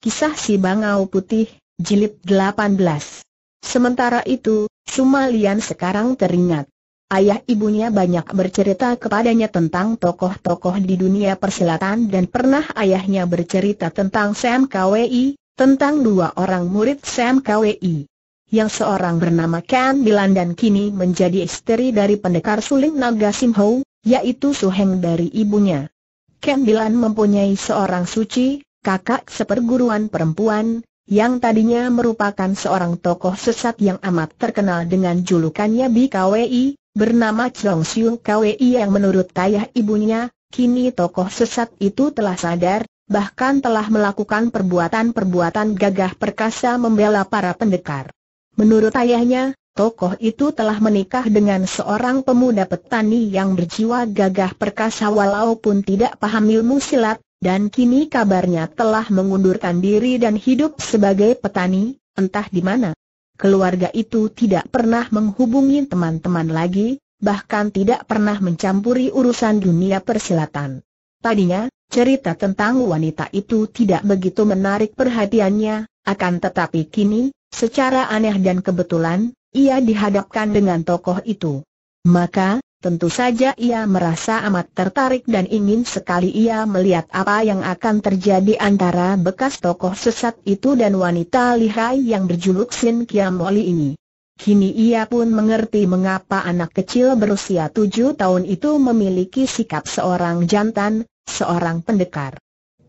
Kisah Si Bangau Putih, Jilid 18 Sementara itu, Sumalian sekarang teringat. Ayah ibunya banyak bercerita kepadanya tentang tokoh-tokoh di dunia persilatan dan pernah ayahnya bercerita tentang Sam KWI, tentang dua orang murid Sam KWI. Yang seorang bernama Ken Bilan dan kini menjadi istri dari pendekar suling naga Simho, yaitu Suheng dari ibunya. Ken Bilan mempunyai seorang suci, kakak seperguruan perempuan, yang tadinya merupakan seorang tokoh sesat yang amat terkenal dengan julukannya BKWI, bernama Chong Siu KWI yang menurut ayah ibunya, kini tokoh sesat itu telah sadar, bahkan telah melakukan perbuatan-perbuatan gagah perkasa membela para pendekar. Menurut ayahnya, tokoh itu telah menikah dengan seorang pemuda petani yang berjiwa gagah perkasa walaupun tidak paham ilmu silat, dan kini kabarnya telah mengundurkan diri dan hidup sebagai petani, entah di mana. Keluarga itu tidak pernah menghubungi teman-teman lagi, bahkan tidak pernah mencampuri urusan dunia persilatan. Tadinya, cerita tentang wanita itu tidak begitu menarik perhatiannya, akan tetapi kini, secara aneh dan kebetulan, ia dihadapkan dengan tokoh itu. Maka, Tentu saja ia merasa amat tertarik dan ingin sekali ia melihat apa yang akan terjadi antara bekas tokoh sesat itu dan wanita lihai yang berjuluk Sin Kiamoli ini. Kini ia pun mengerti mengapa anak kecil berusia tujuh tahun itu memiliki sikap seorang jantan, seorang pendekar.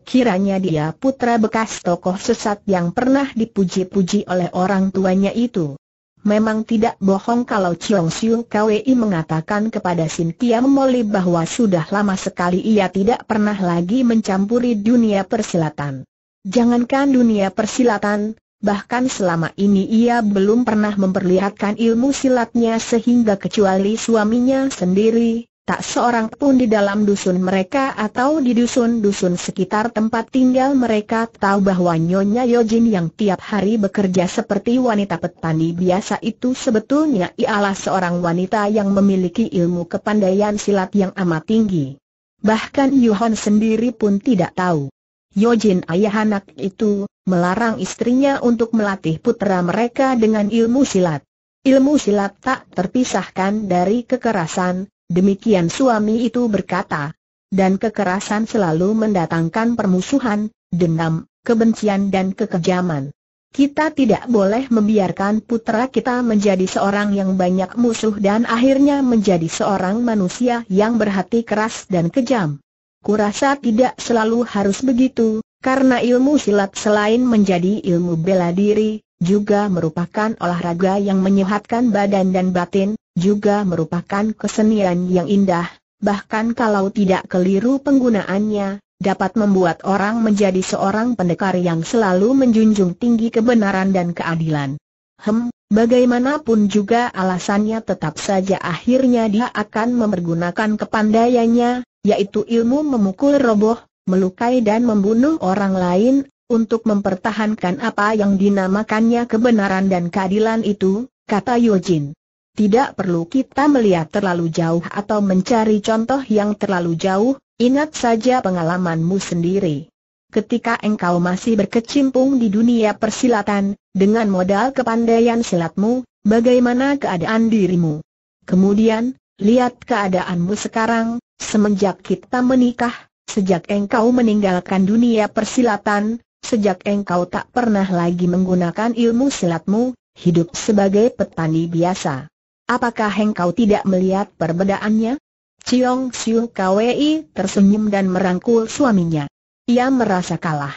Kiranya dia putra bekas tokoh sesat yang pernah dipuji-puji oleh orang tuanya itu. Memang tidak bohong kalau Chiong Siung Kwei mengatakan kepada Sin Kiam Moli bahwa sudah lama sekali ia tidak pernah lagi mencampuri dunia persilatan. Jangankan dunia persilatan, bahkan selama ini ia belum pernah memperlihatkan ilmu silatnya sehingga kecuali suaminya sendiri, tak seorang pun di dalam dusun mereka atau di dusun-dusun sekitar tempat tinggal mereka tahu bahwa Nyonya Yojin yang tiap hari bekerja seperti wanita petani biasa itu sebetulnya ialah seorang wanita yang memiliki ilmu kepandaian silat yang amat tinggi. Bahkan Yuhon sendiri pun tidak tahu. Yojin ayah anak itu, melarang istrinya untuk melatih putera mereka dengan ilmu silat. Ilmu silat tak terpisahkan dari kekerasan, Demikian suami itu berkata. Dan kekerasan selalu mendatangkan permusuhan, dendam, kebencian dan kekejaman. Kita tidak boleh membiarkan putra kita menjadi seorang yang banyak musuh dan akhirnya menjadi seorang manusia yang berhati keras dan kejam. Kurasa tidak selalu harus begitu, karena ilmu silat selain menjadi ilmu bela diri, juga merupakan olahraga yang menyehatkan badan dan batin, juga merupakan kesenian yang indah, bahkan kalau tidak keliru penggunaannya, dapat membuat orang menjadi seorang pendekar yang selalu menjunjung tinggi kebenaran dan keadilan. Hem, bagaimanapun juga alasannya tetap saja akhirnya dia akan mempergunakan kepandaiannya, yaitu ilmu memukul roboh, melukai dan membunuh orang lain, untuk mempertahankan apa yang dinamakannya kebenaran dan keadilan itu, kata Yojin tidak perlu kita melihat terlalu jauh atau mencari contoh yang terlalu jauh, ingat saja pengalamanmu sendiri. Ketika engkau masih berkecimpung di dunia persilatan, dengan modal kepandaian silatmu, bagaimana keadaan dirimu? Kemudian, lihat keadaanmu sekarang, semenjak kita menikah, sejak engkau meninggalkan dunia persilatan, sejak engkau tak pernah lagi menggunakan ilmu silatmu, hidup sebagai petani biasa. Apakah engkau tidak melihat perbedaannya? Ciong Siu Kwei tersenyum dan merangkul suaminya. Ia merasa kalah.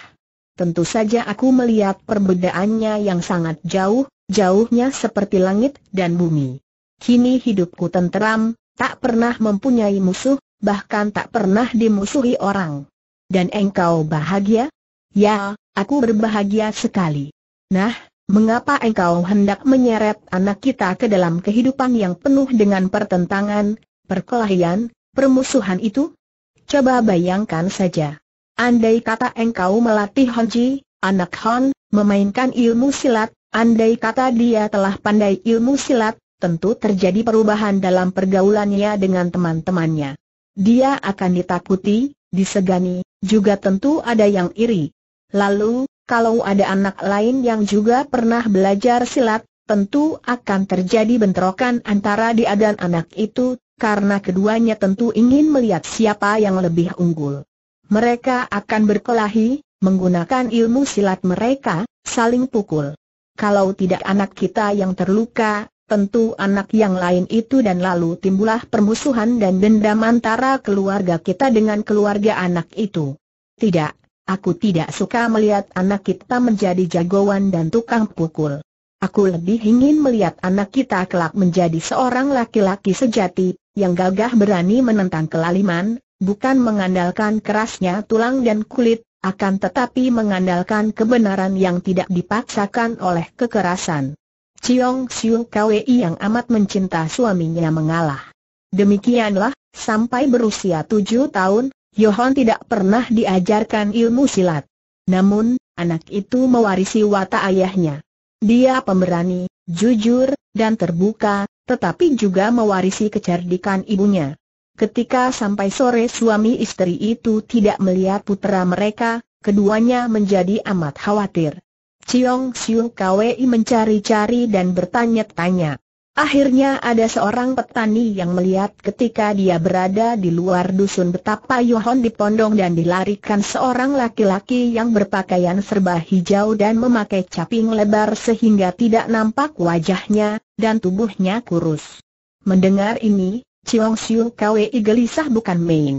Tentu saja aku melihat perbedaannya yang sangat jauh, jauhnya seperti langit dan bumi. Kini hidupku tenteram, tak pernah mempunyai musuh, bahkan tak pernah dimusuhi orang. Dan engkau bahagia? Ya, aku berbahagia sekali. Nah, Mengapa engkau hendak menyeret anak kita ke dalam kehidupan yang penuh dengan pertentangan, perkelahian, permusuhan itu? Coba bayangkan saja. Andai kata engkau melatih Honji, anak Hon, memainkan ilmu silat, andai kata dia telah pandai ilmu silat, tentu terjadi perubahan dalam pergaulannya dengan teman-temannya. Dia akan ditakuti, disegani, juga tentu ada yang iri. Lalu, kalau ada anak lain yang juga pernah belajar silat, tentu akan terjadi bentrokan antara dia dan anak itu, karena keduanya tentu ingin melihat siapa yang lebih unggul. Mereka akan berkelahi, menggunakan ilmu silat mereka, saling pukul. Kalau tidak anak kita yang terluka, tentu anak yang lain itu dan lalu timbullah permusuhan dan dendam antara keluarga kita dengan keluarga anak itu. Tidak, Aku tidak suka melihat anak kita menjadi jagoan dan tukang pukul. Aku lebih ingin melihat anak kita kelak menjadi seorang laki-laki sejati, yang gagah berani menentang kelaliman, bukan mengandalkan kerasnya tulang dan kulit, akan tetapi mengandalkan kebenaran yang tidak dipaksakan oleh kekerasan. Ciong Siu Kwei yang amat mencinta suaminya mengalah. Demikianlah, sampai berusia tujuh tahun, Yohon tidak pernah diajarkan ilmu silat. Namun, anak itu mewarisi watak ayahnya. Dia pemberani, jujur, dan terbuka, tetapi juga mewarisi kecerdikan ibunya. Ketika sampai sore suami istri itu tidak melihat putera mereka, keduanya menjadi amat khawatir. Ciong Siu Kwei mencari-cari dan bertanya-tanya. Akhirnya ada seorang petani yang melihat ketika dia berada di luar dusun betapa Yohon dipondong dan dilarikan seorang laki-laki yang berpakaian serba hijau dan memakai caping lebar sehingga tidak nampak wajahnya, dan tubuhnya kurus. Mendengar ini, Chiong Siu Kwei gelisah bukan main.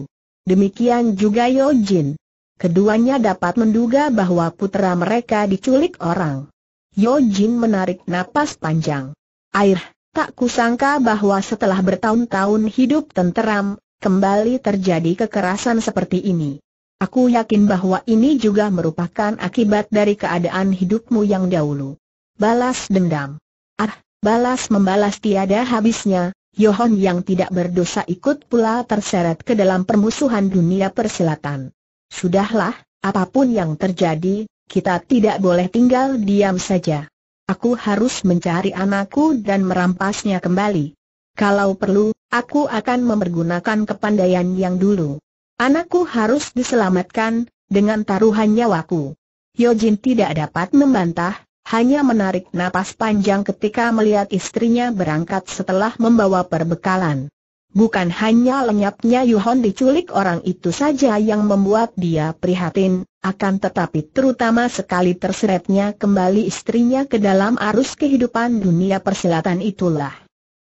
Demikian juga Yo Jin. Keduanya dapat menduga bahwa putra mereka diculik orang. Yo Jin menarik napas panjang. Air Tak kusangka bahwa setelah bertahun-tahun hidup tenteram, kembali terjadi kekerasan seperti ini. Aku yakin bahwa ini juga merupakan akibat dari keadaan hidupmu yang dahulu. Balas dendam. Ah, balas membalas tiada habisnya, Yohon yang tidak berdosa ikut pula terseret ke dalam permusuhan dunia persilatan. Sudahlah, apapun yang terjadi, kita tidak boleh tinggal diam saja. Aku harus mencari anakku dan merampasnya kembali. Kalau perlu, aku akan memergunakan kepandaian yang dulu. Anakku harus diselamatkan, dengan taruhan nyawaku. Yojin tidak dapat membantah, hanya menarik napas panjang ketika melihat istrinya berangkat setelah membawa perbekalan. Bukan hanya lenyapnya Yuhon diculik orang itu saja yang membuat dia prihatin, akan tetapi terutama sekali terseretnya kembali istrinya ke dalam arus kehidupan dunia persilatan itulah.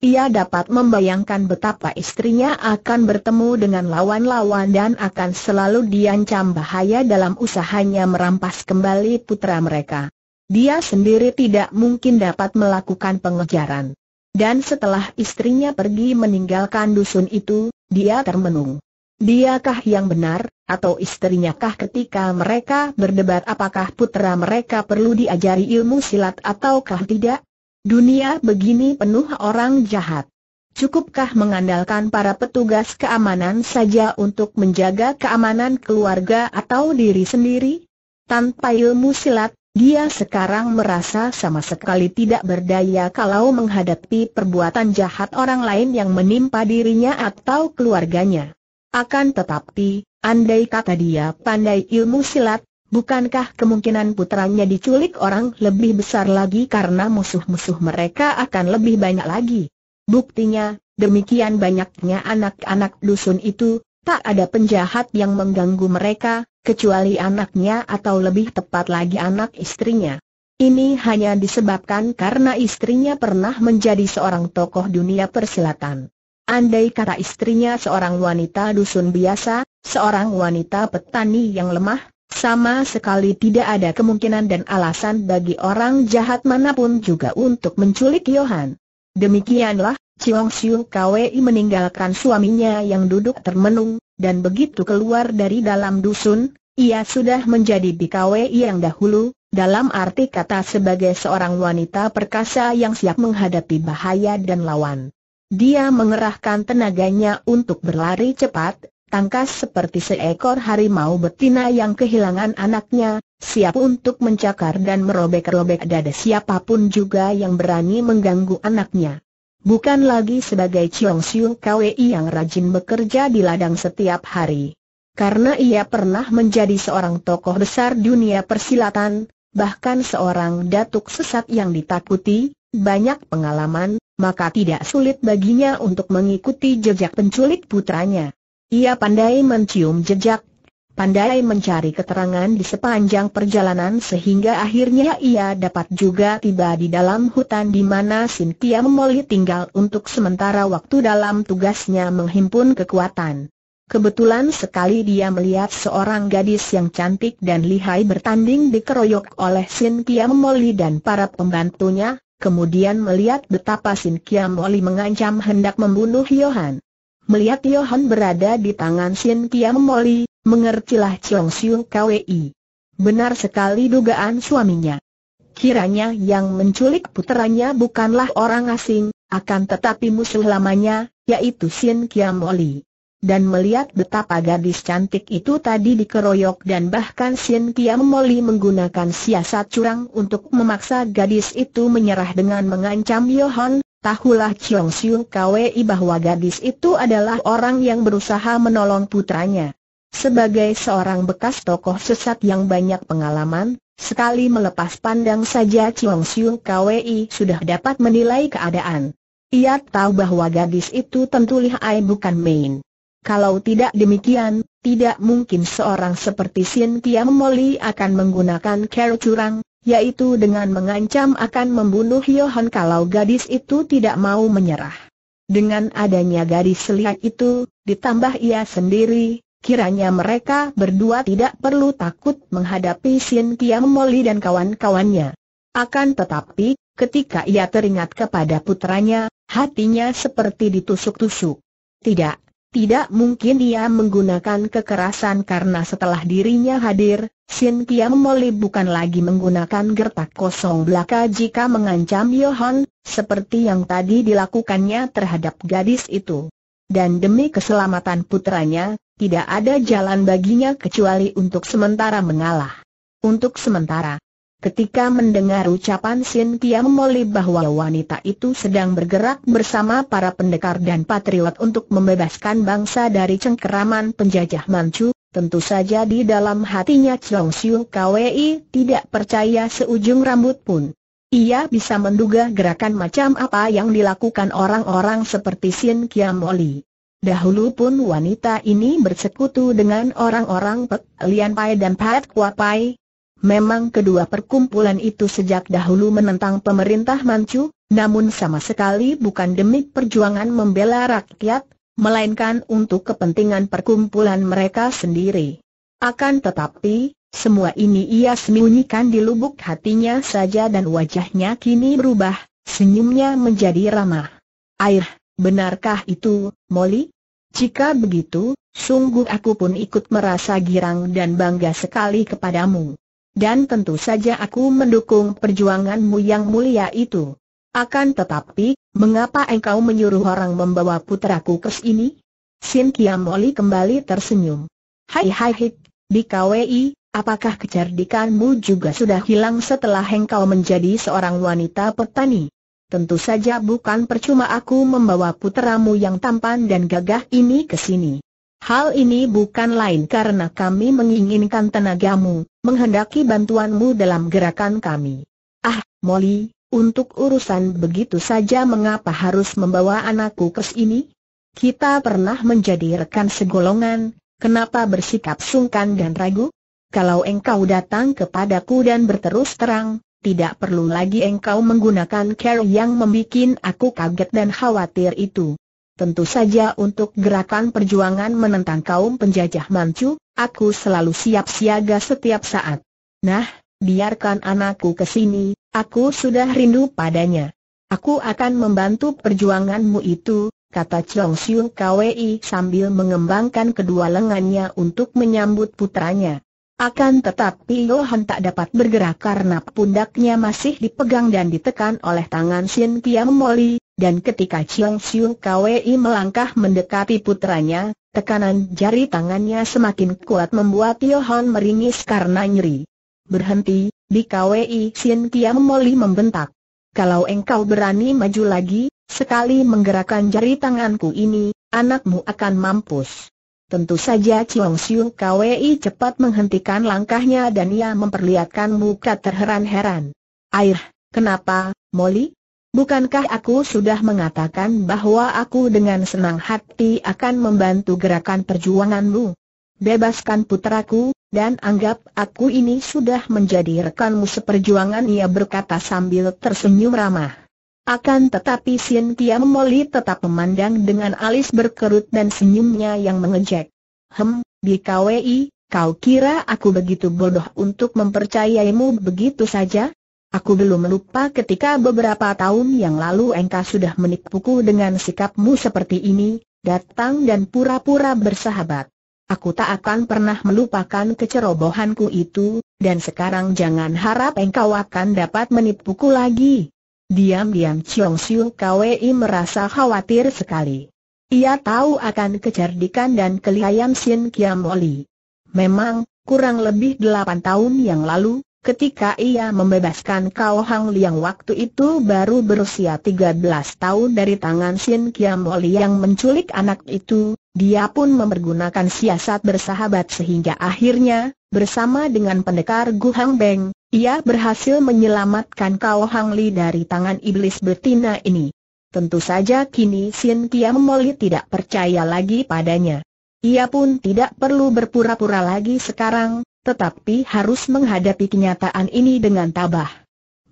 Ia dapat membayangkan betapa istrinya akan bertemu dengan lawan-lawan dan akan selalu diancam bahaya dalam usahanya merampas kembali putra mereka. Dia sendiri tidak mungkin dapat melakukan pengejaran. Dan setelah istrinya pergi meninggalkan dusun itu, dia termenung. Diakah yang benar, atau istrinya kah ketika mereka berdebat apakah putra mereka perlu diajari ilmu silat ataukah tidak? Dunia begini penuh orang jahat. Cukupkah mengandalkan para petugas keamanan saja untuk menjaga keamanan keluarga atau diri sendiri? Tanpa ilmu silat, dia sekarang merasa sama sekali tidak berdaya kalau menghadapi perbuatan jahat orang lain yang menimpa dirinya atau keluarganya. Akan tetapi, andai kata dia pandai ilmu silat, bukankah kemungkinan putranya diculik orang lebih besar lagi karena musuh-musuh mereka akan lebih banyak lagi? Buktinya, demikian banyaknya anak-anak dusun itu, tak ada penjahat yang mengganggu mereka, kecuali anaknya atau lebih tepat lagi anak istrinya. Ini hanya disebabkan karena istrinya pernah menjadi seorang tokoh dunia persilatan. Andai kata istrinya seorang wanita dusun biasa, seorang wanita petani yang lemah, sama sekali tidak ada kemungkinan dan alasan bagi orang jahat manapun juga untuk menculik Yohan. Demikianlah, Chiong Siu Kwei meninggalkan suaminya yang duduk termenung, dan begitu keluar dari dalam dusun, ia sudah menjadi BKWI yang dahulu, dalam arti kata sebagai seorang wanita perkasa yang siap menghadapi bahaya dan lawan. Dia mengerahkan tenaganya untuk berlari cepat, tangkas seperti seekor harimau betina yang kehilangan anaknya, siap untuk mencakar dan merobek-robek dada siapapun juga yang berani mengganggu anaknya. Bukan lagi sebagai Chiong Siu Kwei yang rajin bekerja di ladang setiap hari. Karena ia pernah menjadi seorang tokoh besar dunia persilatan, bahkan seorang datuk sesat yang ditakuti, banyak pengalaman, maka tidak sulit baginya untuk mengikuti jejak penculik putranya. Ia pandai mencium jejak, pandai mencari keterangan di sepanjang perjalanan sehingga akhirnya ia dapat juga tiba di dalam hutan di mana Sintia Memoli tinggal untuk sementara waktu dalam tugasnya menghimpun kekuatan. Kebetulan sekali dia melihat seorang gadis yang cantik dan lihai bertanding dikeroyok oleh Sintia Memoli dan para pembantunya, kemudian melihat betapa Sin Kiam Oli mengancam hendak membunuh Yohan. Melihat Yohan berada di tangan Sin Kiam Oli, mengertilah Chong Siung KWI. Benar sekali dugaan suaminya. Kiranya yang menculik putranya bukanlah orang asing, akan tetapi musuh lamanya, yaitu Sin Kiam Oli dan melihat betapa gadis cantik itu tadi dikeroyok dan bahkan Sien Kiam Moli menggunakan siasat curang untuk memaksa gadis itu menyerah dengan mengancam Yohan, tahulah Chiong Siu Kwei bahwa gadis itu adalah orang yang berusaha menolong putranya. Sebagai seorang bekas tokoh sesat yang banyak pengalaman, sekali melepas pandang saja Chiong Siu Kwei sudah dapat menilai keadaan. Ia tahu bahwa gadis itu tentulah lihai bukan main. Kalau tidak demikian, tidak mungkin seorang seperti Cynthia Moli akan menggunakan cara curang, yaitu dengan mengancam akan membunuh Johan kalau gadis itu tidak mau menyerah. Dengan adanya gadis selihat itu, ditambah ia sendiri, kiranya mereka berdua tidak perlu takut menghadapi Cynthia Moli dan kawan-kawannya. Akan tetapi, ketika ia teringat kepada putranya, hatinya seperti ditusuk-tusuk. Tidak, tidak mungkin dia menggunakan kekerasan karena setelah dirinya hadir, Sin Kiam Moli bukan lagi menggunakan gertak kosong belaka jika mengancam Yohan, seperti yang tadi dilakukannya terhadap gadis itu. Dan demi keselamatan putranya, tidak ada jalan baginya kecuali untuk sementara mengalah. Untuk sementara, Ketika mendengar ucapan Sin Kia Moli bahwa wanita itu sedang bergerak bersama para pendekar dan patriot untuk membebaskan bangsa dari cengkeraman penjajah Manchu, tentu saja di dalam hatinya Chong Siu Kwei tidak percaya seujung rambut pun. Ia bisa menduga gerakan macam apa yang dilakukan orang-orang seperti Sin Kia Moli. Dahulu pun wanita ini bersekutu dengan orang-orang Pek Lian Pai dan Pat Kua Pai, Memang kedua perkumpulan itu sejak dahulu menentang pemerintah Manchu, namun sama sekali bukan demi perjuangan membela rakyat, melainkan untuk kepentingan perkumpulan mereka sendiri. Akan tetapi, semua ini ia sembunyikan di lubuk hatinya saja dan wajahnya kini berubah, senyumnya menjadi ramah. Air, benarkah itu, Molly? Jika begitu, sungguh aku pun ikut merasa girang dan bangga sekali kepadamu. Dan tentu saja aku mendukung perjuanganmu yang mulia itu. Akan tetapi, mengapa engkau menyuruh orang membawa putraku ke sini? Sin Kiamoli kembali tersenyum. Hai hai hik, di KWI, apakah kecerdikanmu juga sudah hilang setelah engkau menjadi seorang wanita petani? Tentu saja bukan percuma aku membawa putramu yang tampan dan gagah ini ke sini. Hal ini bukan lain karena kami menginginkan tenagamu, menghendaki bantuanmu dalam gerakan kami. Ah, Molly, untuk urusan begitu saja mengapa harus membawa anakku ke sini? Kita pernah menjadi rekan segolongan, kenapa bersikap sungkan dan ragu? Kalau engkau datang kepadaku dan berterus terang, tidak perlu lagi engkau menggunakan cara yang membuat aku kaget dan khawatir itu. Tentu saja untuk gerakan perjuangan menentang kaum penjajah Manchu, aku selalu siap siaga setiap saat. Nah, biarkan anakku ke sini, aku sudah rindu padanya. Aku akan membantu perjuanganmu itu, kata Chong Siung Kwei sambil mengembangkan kedua lengannya untuk menyambut putranya. Akan tetapi Yohan tak dapat bergerak karena pundaknya masih dipegang dan ditekan oleh tangan Sien Kiam Moli, dan ketika Chiang Siu Kwei melangkah mendekati putranya, tekanan jari tangannya semakin kuat membuat Tio Hon meringis karena nyeri. Berhenti, di Kwei Sien Kiam Moli membentak. Kalau engkau berani maju lagi, sekali menggerakkan jari tanganku ini, anakmu akan mampus. Tentu saja Chiang Siu Kwei cepat menghentikan langkahnya dan ia memperlihatkan muka terheran-heran. Air, kenapa, Molly? Bukankah aku sudah mengatakan bahwa aku dengan senang hati akan membantu gerakan perjuanganmu? Bebaskan putraku, dan anggap aku ini sudah menjadi rekanmu seperjuangan ia berkata sambil tersenyum ramah. Akan tetapi Cynthia Moli tetap memandang dengan alis berkerut dan senyumnya yang mengejek. Hem, BKWI, kau kira aku begitu bodoh untuk mempercayaimu begitu saja? Aku belum lupa ketika beberapa tahun yang lalu engkau sudah menipuku dengan sikapmu seperti ini, datang dan pura-pura bersahabat. Aku tak akan pernah melupakan kecerobohanku itu, dan sekarang jangan harap engkau akan dapat menipuku lagi. Diam-diam Chong Siu Kwei merasa khawatir sekali. Ia tahu akan kecerdikan dan kelihayan Sin Kiam Oli. Memang, kurang lebih delapan tahun yang lalu, Ketika ia membebaskan Kao Hang Liang waktu itu baru berusia 13 tahun dari tangan Sin Kiam Oli yang menculik anak itu, dia pun mempergunakan siasat bersahabat sehingga akhirnya, bersama dengan pendekar Gu Hang Beng, ia berhasil menyelamatkan Kao Hang Li dari tangan iblis betina ini. Tentu saja kini Sin Kiam Oli tidak percaya lagi padanya. Ia pun tidak perlu berpura-pura lagi sekarang, tetapi harus menghadapi kenyataan ini dengan tabah.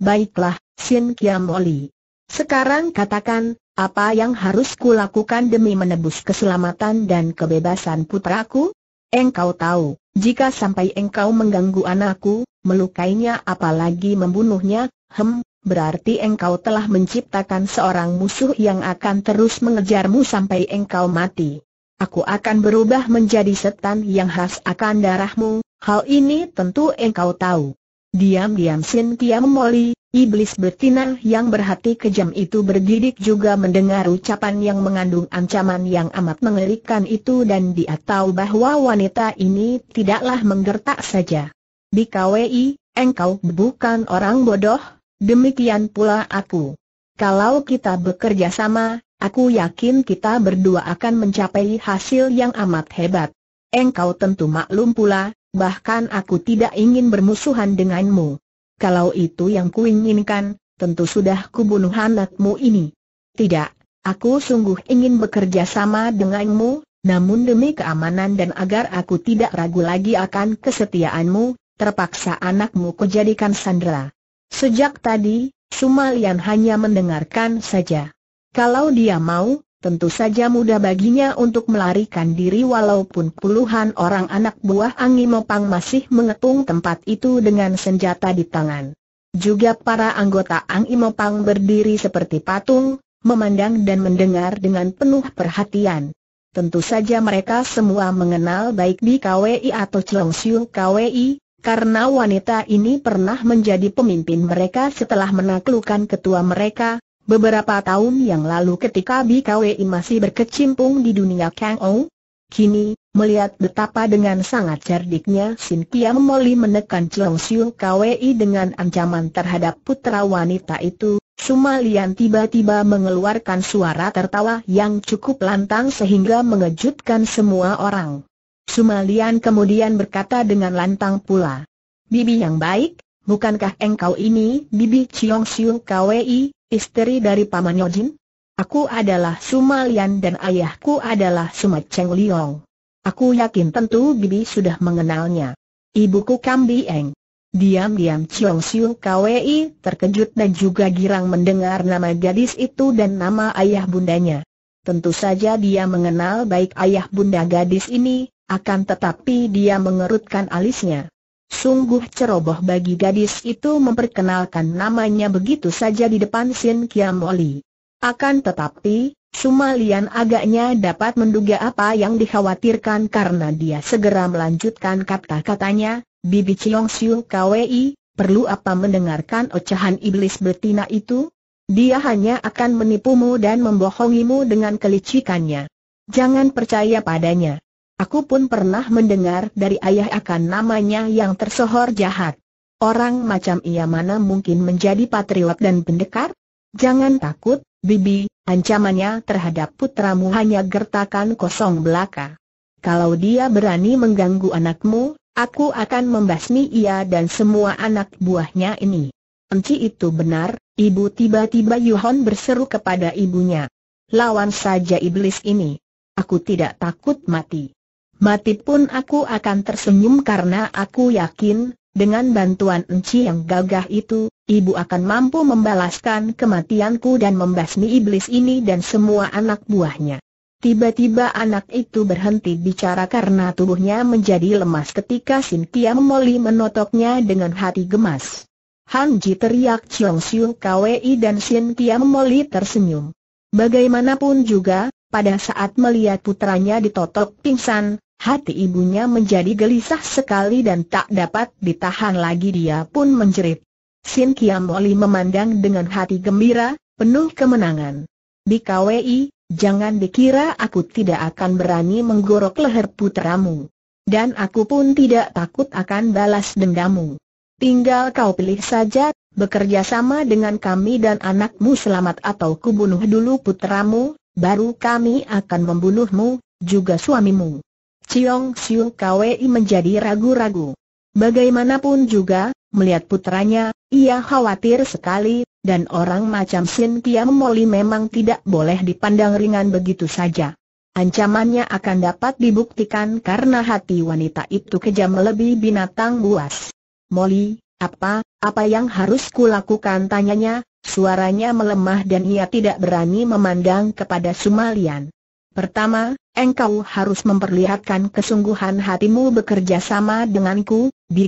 Baiklah, Sin Kiam Oli. Sekarang katakan, apa yang harus kulakukan demi menebus keselamatan dan kebebasan putraku? Engkau tahu, jika sampai engkau mengganggu anakku, melukainya apalagi membunuhnya, hem, berarti engkau telah menciptakan seorang musuh yang akan terus mengejarmu sampai engkau mati. Aku akan berubah menjadi setan yang khas akan darahmu, Hal ini tentu engkau tahu. Diam-diam Sin Tiam Moli, iblis betina yang berhati kejam itu berdidik juga mendengar ucapan yang mengandung ancaman yang amat mengerikan itu dan dia tahu bahwa wanita ini tidaklah menggertak saja. Di KWI, engkau bukan orang bodoh, demikian pula aku. Kalau kita bekerja sama, aku yakin kita berdua akan mencapai hasil yang amat hebat. Engkau tentu maklum pula, Bahkan aku tidak ingin bermusuhan denganmu. Kalau itu yang kuinginkan, tentu sudah kubunuh anakmu ini. Tidak, aku sungguh ingin bekerja sama denganmu, namun demi keamanan dan agar aku tidak ragu lagi akan kesetiaanmu, terpaksa anakmu kujadikan sandera. Sejak tadi, Sumalian hanya mendengarkan saja. Kalau dia mau, Tentu saja mudah baginya untuk melarikan diri walaupun puluhan orang anak buah Angi Mopang masih mengepung tempat itu dengan senjata di tangan. Juga para anggota Angi Mopang berdiri seperti patung, memandang dan mendengar dengan penuh perhatian. Tentu saja mereka semua mengenal baik di KWI atau Chelong KWI, karena wanita ini pernah menjadi pemimpin mereka setelah menaklukkan ketua mereka, Beberapa tahun yang lalu ketika BKWI masih berkecimpung di dunia Kang Ong, Kini, melihat betapa dengan sangat cerdiknya Sin Kiam Moli menekan Chong Siu KWI dengan ancaman terhadap putra wanita itu, Sumalian tiba-tiba mengeluarkan suara tertawa yang cukup lantang sehingga mengejutkan semua orang. Sumalian kemudian berkata dengan lantang pula, Bibi yang baik, bukankah engkau ini Bibi Chong Siu KWI? Istri dari Paman Yojin? Aku adalah Sumalian dan ayahku adalah Suma Cheng Liong. Aku yakin tentu Bibi sudah mengenalnya. Ibuku Kam Eng. Diam-diam Chiong Siung Kwei terkejut dan juga girang mendengar nama gadis itu dan nama ayah bundanya. Tentu saja dia mengenal baik ayah bunda gadis ini, akan tetapi dia mengerutkan alisnya. Sungguh ceroboh bagi gadis itu memperkenalkan namanya begitu saja di depan Sin Kiam Oli. Akan tetapi, Sumalian agaknya dapat menduga apa yang dikhawatirkan karena dia segera melanjutkan kata-katanya, Bibi Chiong Siu Kwi, perlu apa mendengarkan ocehan iblis betina itu? Dia hanya akan menipumu dan membohongimu dengan kelicikannya. Jangan percaya padanya. Aku pun pernah mendengar dari ayah akan namanya yang tersohor jahat. Orang macam ia mana mungkin menjadi patriot dan pendekar? Jangan takut, Bibi, ancamannya terhadap putramu hanya gertakan kosong belaka. Kalau dia berani mengganggu anakmu, aku akan membasmi ia dan semua anak buahnya ini. Enci itu benar, ibu tiba-tiba Yuhon berseru kepada ibunya. Lawan saja iblis ini. Aku tidak takut mati. Mati pun aku akan tersenyum karena aku yakin, dengan bantuan Enci yang gagah itu, ibu akan mampu membalaskan kematianku dan membasmi iblis ini dan semua anak buahnya. Tiba-tiba anak itu berhenti bicara karena tubuhnya menjadi lemas ketika Sintia Moli menotoknya dengan hati gemas. Han Ji teriak Chiong Siu Kwei dan Sintia Moli tersenyum. Bagaimanapun juga, pada saat melihat putranya ditotok pingsan, Hati ibunya menjadi gelisah sekali dan tak dapat ditahan lagi dia pun menjerit. Sin Kiam Oli memandang dengan hati gembira, penuh kemenangan. Di KWI, jangan dikira aku tidak akan berani menggorok leher putramu. Dan aku pun tidak takut akan balas dendamu. Tinggal kau pilih saja, bekerja sama dengan kami dan anakmu selamat atau kubunuh dulu putramu, baru kami akan membunuhmu, juga suamimu. Ciong Siu Kwei menjadi ragu-ragu. Bagaimanapun juga, melihat putranya, ia khawatir sekali, dan orang macam Sin Kiam Moli memang tidak boleh dipandang ringan begitu saja. Ancamannya akan dapat dibuktikan karena hati wanita itu kejam lebih binatang buas. Moli, apa, apa yang harus kulakukan tanyanya, suaranya melemah dan ia tidak berani memandang kepada Sumalian. Pertama, engkau harus memperlihatkan kesungguhan hatimu bekerja sama denganku, di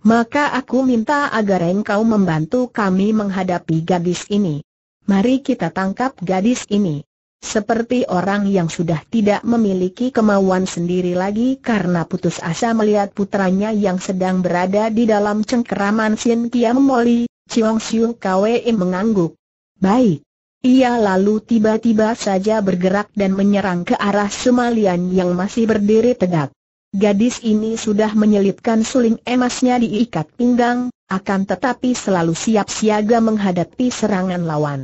Maka aku minta agar engkau membantu kami menghadapi gadis ini. Mari kita tangkap gadis ini. Seperti orang yang sudah tidak memiliki kemauan sendiri lagi karena putus asa melihat putranya yang sedang berada di dalam cengkeraman Sin Kiam Moli, Chiong Siu Kwe mengangguk. Baik, ia lalu tiba-tiba saja bergerak dan menyerang ke arah Semalian yang masih berdiri tegak. Gadis ini sudah menyelipkan suling emasnya diikat pinggang, akan tetapi selalu siap siaga menghadapi serangan lawan.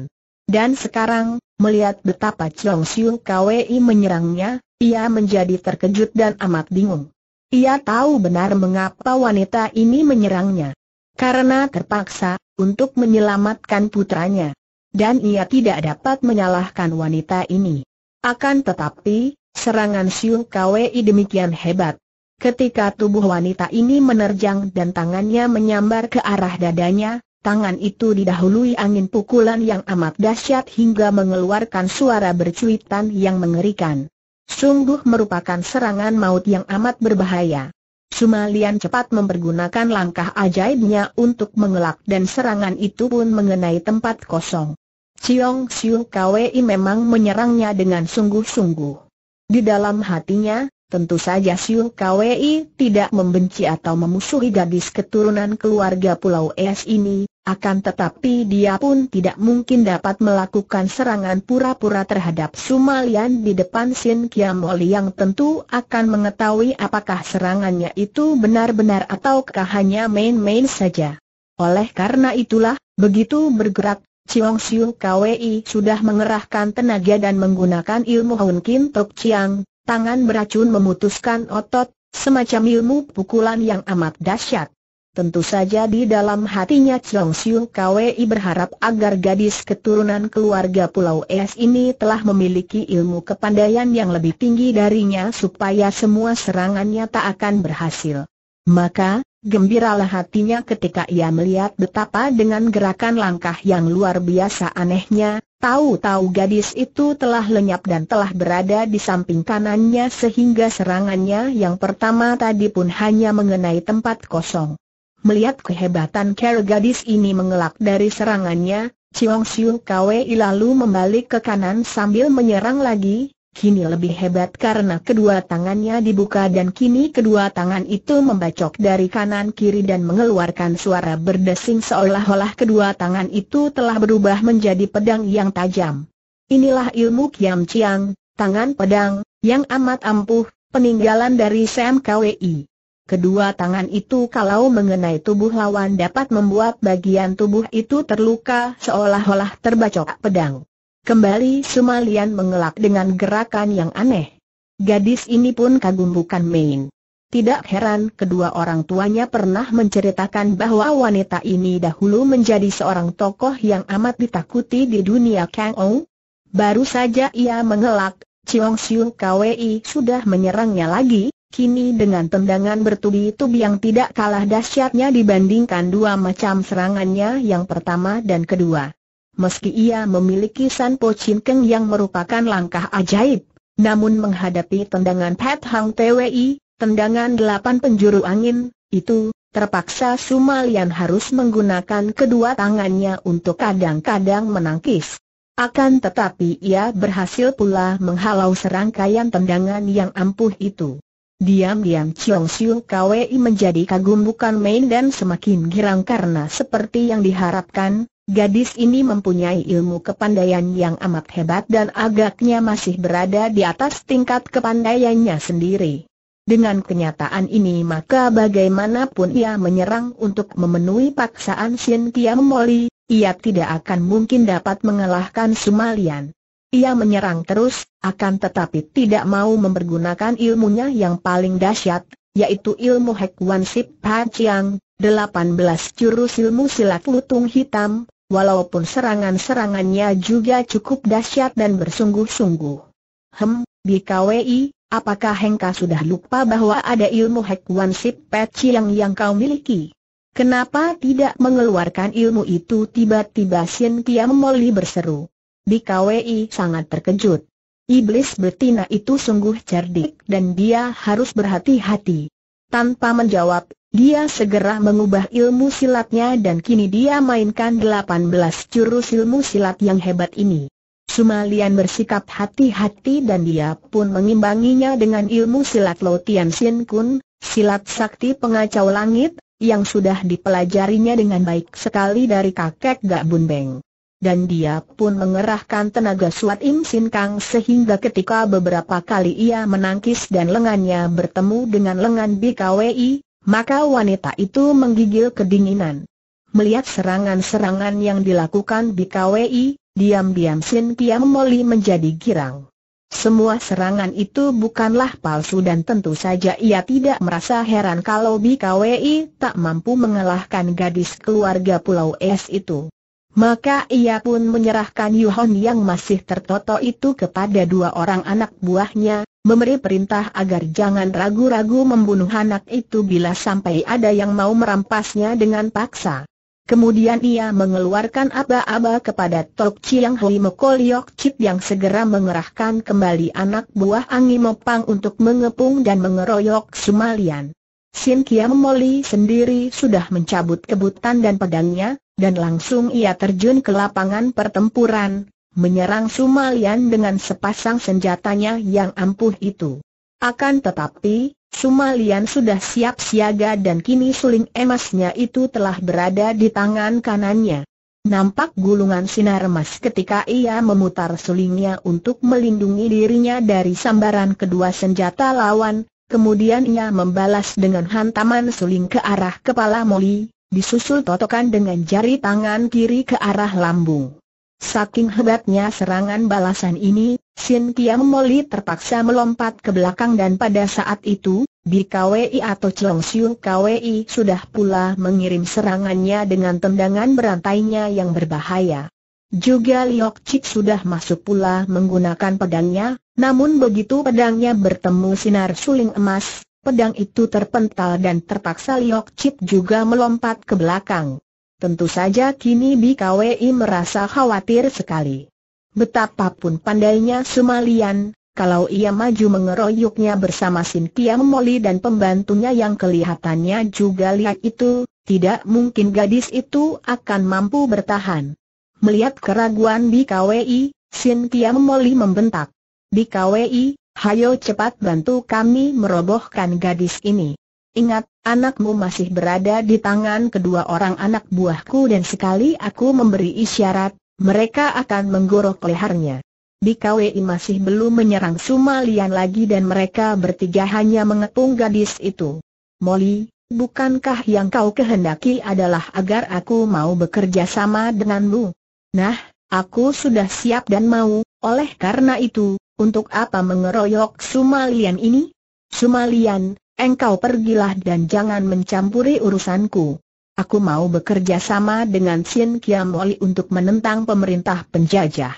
Dan sekarang, melihat betapa Chong Siung Kwei menyerangnya, ia menjadi terkejut dan amat bingung. Ia tahu benar mengapa wanita ini menyerangnya. Karena terpaksa, untuk menyelamatkan putranya dan ia tidak dapat menyalahkan wanita ini. Akan tetapi, serangan Siu Kwei demikian hebat. Ketika tubuh wanita ini menerjang dan tangannya menyambar ke arah dadanya, tangan itu didahului angin pukulan yang amat dahsyat hingga mengeluarkan suara bercuitan yang mengerikan. Sungguh merupakan serangan maut yang amat berbahaya. Sumalian cepat mempergunakan langkah ajaibnya untuk mengelak dan serangan itu pun mengenai tempat kosong. Ciong Siu Kwei memang menyerangnya dengan sungguh-sungguh. Di dalam hatinya, tentu saja Siu Kwei tidak membenci atau memusuhi gadis keturunan keluarga Pulau Es ini, akan tetapi dia pun tidak mungkin dapat melakukan serangan pura-pura terhadap Sumalian di depan Sin Kiamoli yang tentu akan mengetahui apakah serangannya itu benar-benar ataukah hanya main-main saja. Oleh karena itulah, begitu bergerak, Chiong Siu Kwi sudah mengerahkan tenaga dan menggunakan ilmu Hun Kim Tok Chiang, tangan beracun memutuskan otot, semacam ilmu pukulan yang amat dahsyat. Tentu saja di dalam hatinya Chiong Siu Kwi berharap agar gadis keturunan keluarga Pulau Es ini telah memiliki ilmu kepandaian yang lebih tinggi darinya supaya semua serangannya tak akan berhasil. Maka, Gembiralah hatinya ketika ia melihat betapa dengan gerakan langkah yang luar biasa anehnya, tahu-tahu gadis itu telah lenyap dan telah berada di samping kanannya sehingga serangannya yang pertama tadi pun hanya mengenai tempat kosong. Melihat kehebatan kera gadis ini mengelak dari serangannya, Chiong Siu Kwe lalu membalik ke kanan sambil menyerang lagi, kini lebih hebat karena kedua tangannya dibuka dan kini kedua tangan itu membacok dari kanan kiri dan mengeluarkan suara berdesing seolah-olah kedua tangan itu telah berubah menjadi pedang yang tajam. Inilah ilmu Kiam Chiang, tangan pedang, yang amat ampuh, peninggalan dari Sam KWI. Kedua tangan itu kalau mengenai tubuh lawan dapat membuat bagian tubuh itu terluka seolah-olah terbacok pedang. Kembali Sumalian mengelak dengan gerakan yang aneh. Gadis ini pun kagum bukan main. Tidak heran kedua orang tuanya pernah menceritakan bahwa wanita ini dahulu menjadi seorang tokoh yang amat ditakuti di dunia Kang Ong. Baru saja ia mengelak, Chiong Siu Kwei sudah menyerangnya lagi, kini dengan tendangan bertubi-tubi yang tidak kalah dahsyatnya dibandingkan dua macam serangannya yang pertama dan kedua. Meski ia memiliki San Po Chin Keng yang merupakan langkah ajaib, namun menghadapi tendangan Pat Hang TWI, tendangan delapan penjuru angin, itu, terpaksa Sumalian harus menggunakan kedua tangannya untuk kadang-kadang menangkis. Akan tetapi ia berhasil pula menghalau serangkaian tendangan yang ampuh itu. Diam-diam Chiong Siu KWI menjadi kagum bukan main dan semakin girang karena seperti yang diharapkan, Gadis ini mempunyai ilmu kepandaian yang amat hebat dan agaknya masih berada di atas tingkat kepandaiannya sendiri. Dengan kenyataan ini maka bagaimanapun ia menyerang untuk memenuhi paksaan Shin Kiam Moli, ia tidak akan mungkin dapat mengalahkan Sumalian. Ia menyerang terus, akan tetapi tidak mau mempergunakan ilmunya yang paling dahsyat, yaitu ilmu Hek Wan Sip Pa Chiang, 18 jurus ilmu silat lutung hitam, walaupun serangan-serangannya juga cukup dahsyat dan bersungguh-sungguh. Hem, BKWI, apakah Hengka sudah lupa bahwa ada ilmu Hek Wan Sip Peci yang yang kau miliki? Kenapa tidak mengeluarkan ilmu itu tiba-tiba Sin Kiam Moli berseru. BKWI sangat terkejut. Iblis betina itu sungguh cerdik dan dia harus berhati-hati. Tanpa menjawab, dia segera mengubah ilmu silatnya dan kini dia mainkan 18 jurus ilmu silat yang hebat ini. Sumalian bersikap hati-hati dan dia pun mengimbanginya dengan ilmu silat Lotian Sin Kun, silat sakti pengacau langit, yang sudah dipelajarinya dengan baik sekali dari kakek Gak Bun Beng dan dia pun mengerahkan tenaga suat Im Sin Kang sehingga ketika beberapa kali ia menangkis dan lengannya bertemu dengan lengan BKWI, maka wanita itu menggigil kedinginan. Melihat serangan-serangan yang dilakukan di KWI, diam-diam Sin Piam Moli menjadi girang. Semua serangan itu bukanlah palsu dan tentu saja ia tidak merasa heran kalau BKWI tak mampu mengalahkan gadis keluarga Pulau Es itu. Maka ia pun menyerahkan Yuhon yang masih tertoto itu kepada dua orang anak buahnya, memberi perintah agar jangan ragu-ragu membunuh anak itu bila sampai ada yang mau merampasnya dengan paksa. Kemudian ia mengeluarkan aba-aba kepada Tok Chiang Hui Mokoliok Chip yang segera mengerahkan kembali anak buah Angi Mopang untuk mengepung dan mengeroyok Sumalian. Sin Kiam Moli sendiri sudah mencabut kebutan dan pedangnya, dan langsung ia terjun ke lapangan pertempuran, menyerang Sumalian dengan sepasang senjatanya yang ampuh itu. Akan tetapi, Sumalian sudah siap siaga dan kini suling emasnya itu telah berada di tangan kanannya. Nampak gulungan sinar emas ketika ia memutar sulingnya untuk melindungi dirinya dari sambaran kedua senjata lawan, kemudian ia membalas dengan hantaman suling ke arah kepala Moli, disusul totokan dengan jari tangan kiri ke arah lambung. Saking hebatnya serangan balasan ini, Sin Kiam Moli terpaksa melompat ke belakang dan pada saat itu, Bi KWI atau Chong Siu KWI sudah pula mengirim serangannya dengan tendangan berantainya yang berbahaya. Juga Liok Chik sudah masuk pula menggunakan pedangnya, namun begitu pedangnya bertemu sinar suling emas, pedang itu terpental dan terpaksa Liok Chik juga melompat ke belakang. Tentu saja kini BKWI merasa khawatir sekali. Betapapun pandainya Sumalian, kalau ia maju mengeroyoknya bersama Sin Kiam Moli dan pembantunya yang kelihatannya juga lihat itu, tidak mungkin gadis itu akan mampu bertahan. Melihat keraguan BKWI, Sin Kiam Moli membentak. BKWI, hayo cepat bantu kami merobohkan gadis ini. Ingat, anakmu masih berada di tangan kedua orang anak buahku dan sekali aku memberi isyarat, mereka akan menggorok lehernya. BKWI masih belum menyerang Sumalian lagi dan mereka bertiga hanya mengepung gadis itu. Molly, bukankah yang kau kehendaki adalah agar aku mau bekerja sama denganmu? Nah, aku sudah siap dan mau, oleh karena itu, untuk apa mengeroyok Sumalian ini? Sumalian, Engkau pergilah dan jangan mencampuri urusanku. Aku mau bekerja sama dengan Sien Kiam Oli untuk menentang pemerintah penjajah.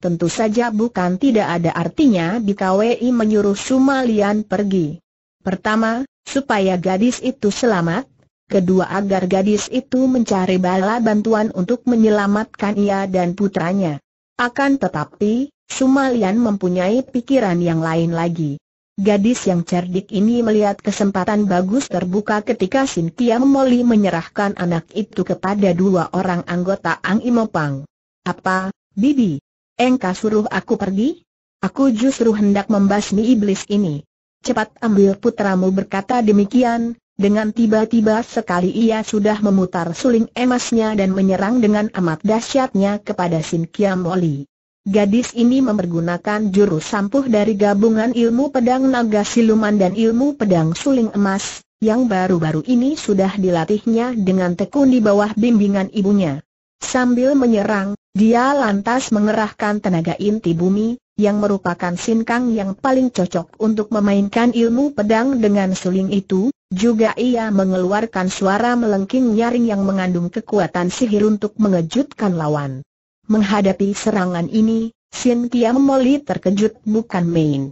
Tentu saja bukan tidak ada artinya di KWI menyuruh Sumalian pergi. Pertama, supaya gadis itu selamat. Kedua agar gadis itu mencari bala bantuan untuk menyelamatkan ia dan putranya. Akan tetapi, Sumalian mempunyai pikiran yang lain lagi. Gadis yang cerdik ini melihat kesempatan bagus terbuka ketika Sintia Moli menyerahkan anak itu kepada dua orang anggota Ang Imopang. Apa, Bibi? Engkau suruh aku pergi? Aku justru hendak membasmi iblis ini. Cepat ambil putramu berkata demikian, dengan tiba-tiba sekali ia sudah memutar suling emasnya dan menyerang dengan amat dahsyatnya kepada Sintia Moli. Gadis ini mempergunakan jurus sampuh dari gabungan ilmu pedang naga siluman dan ilmu pedang suling emas, yang baru-baru ini sudah dilatihnya dengan tekun di bawah bimbingan ibunya. Sambil menyerang, dia lantas mengerahkan tenaga inti bumi, yang merupakan sinkang yang paling cocok untuk memainkan ilmu pedang dengan suling itu, juga ia mengeluarkan suara melengking nyaring yang mengandung kekuatan sihir untuk mengejutkan lawan. Menghadapi serangan ini, Sin Kiam Moli terkejut bukan main.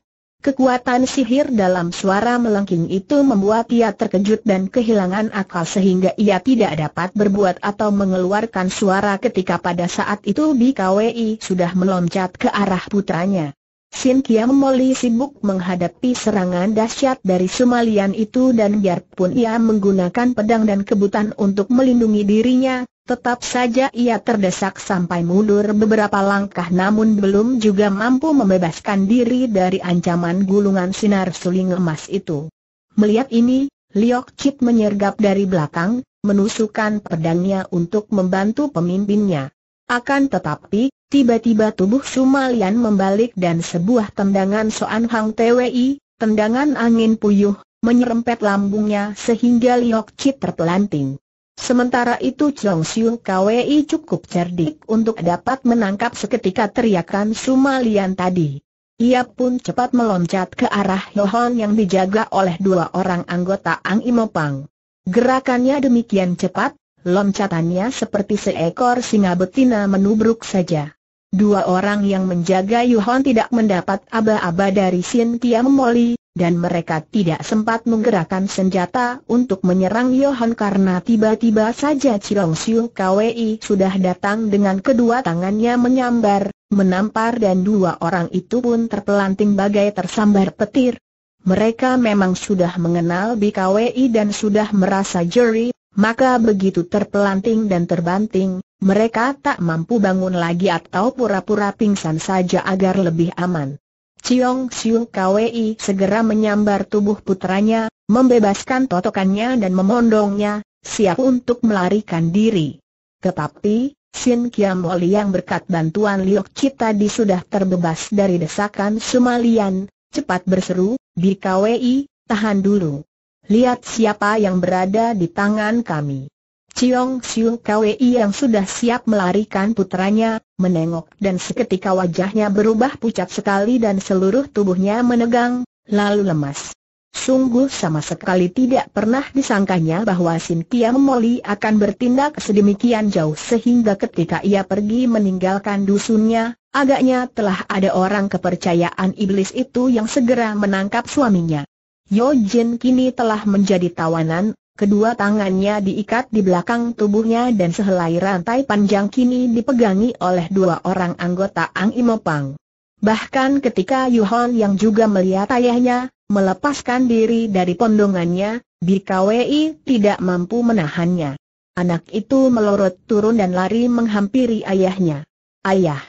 Kekuatan sihir dalam suara melengking itu membuat ia terkejut dan kehilangan akal sehingga ia tidak dapat berbuat atau mengeluarkan suara ketika pada saat itu BKWI sudah meloncat ke arah putranya. Sin Kiam Moli sibuk menghadapi serangan dahsyat dari Sumalian itu dan biarpun ia menggunakan pedang dan kebutan untuk melindungi dirinya, Tetap saja ia terdesak sampai mundur beberapa langkah namun belum juga mampu membebaskan diri dari ancaman gulungan sinar suling emas itu. Melihat ini, Liok Chit menyergap dari belakang, menusukkan pedangnya untuk membantu pemimpinnya. Akan tetapi, tiba-tiba tubuh Sumalian membalik dan sebuah tendangan Soan Hang TWI, tendangan angin puyuh, menyerempet lambungnya sehingga Liok Chit terpelanting. Sementara itu Chong Siung Kwei cukup cerdik untuk dapat menangkap seketika teriakan Sumalian tadi. Ia pun cepat meloncat ke arah Yohon yang dijaga oleh dua orang anggota Ang Imopang. Gerakannya demikian cepat, loncatannya seperti seekor singa betina menubruk saja. Dua orang yang menjaga Yohon tidak mendapat aba-aba dari Sin Kiam Moli, dan mereka tidak sempat menggerakkan senjata untuk menyerang Yohan karena tiba-tiba saja Cilong Siu Kwei sudah datang dengan kedua tangannya menyambar, menampar dan dua orang itu pun terpelanting bagai tersambar petir. Mereka memang sudah mengenal BKWI dan sudah merasa jeri, maka begitu terpelanting dan terbanting, mereka tak mampu bangun lagi atau pura-pura pingsan saja agar lebih aman. Ciong Siung Kwi segera menyambar tubuh putranya, membebaskan totokannya dan memondongnya, siap untuk melarikan diri. Tetapi, Sin Kiam Oli yang berkat bantuan Liok Cita tadi sudah terbebas dari desakan Sumalian, cepat berseru, di KWI, tahan dulu. Lihat siapa yang berada di tangan kami. Ciong Siung KWI yang sudah siap melarikan putranya, menengok dan seketika wajahnya berubah pucat sekali dan seluruh tubuhnya menegang, lalu lemas. Sungguh sama sekali tidak pernah disangkanya bahwa Sintia Moli akan bertindak sedemikian jauh sehingga ketika ia pergi meninggalkan dusunnya, agaknya telah ada orang kepercayaan iblis itu yang segera menangkap suaminya. Yo Jin kini telah menjadi tawanan Kedua tangannya diikat di belakang tubuhnya dan sehelai rantai panjang kini dipegangi oleh dua orang anggota Ang Imopang. Bahkan ketika Yuhon yang juga melihat ayahnya, melepaskan diri dari pondongannya, BKWI tidak mampu menahannya. Anak itu melorot turun dan lari menghampiri ayahnya. Ayah!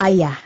Ayah!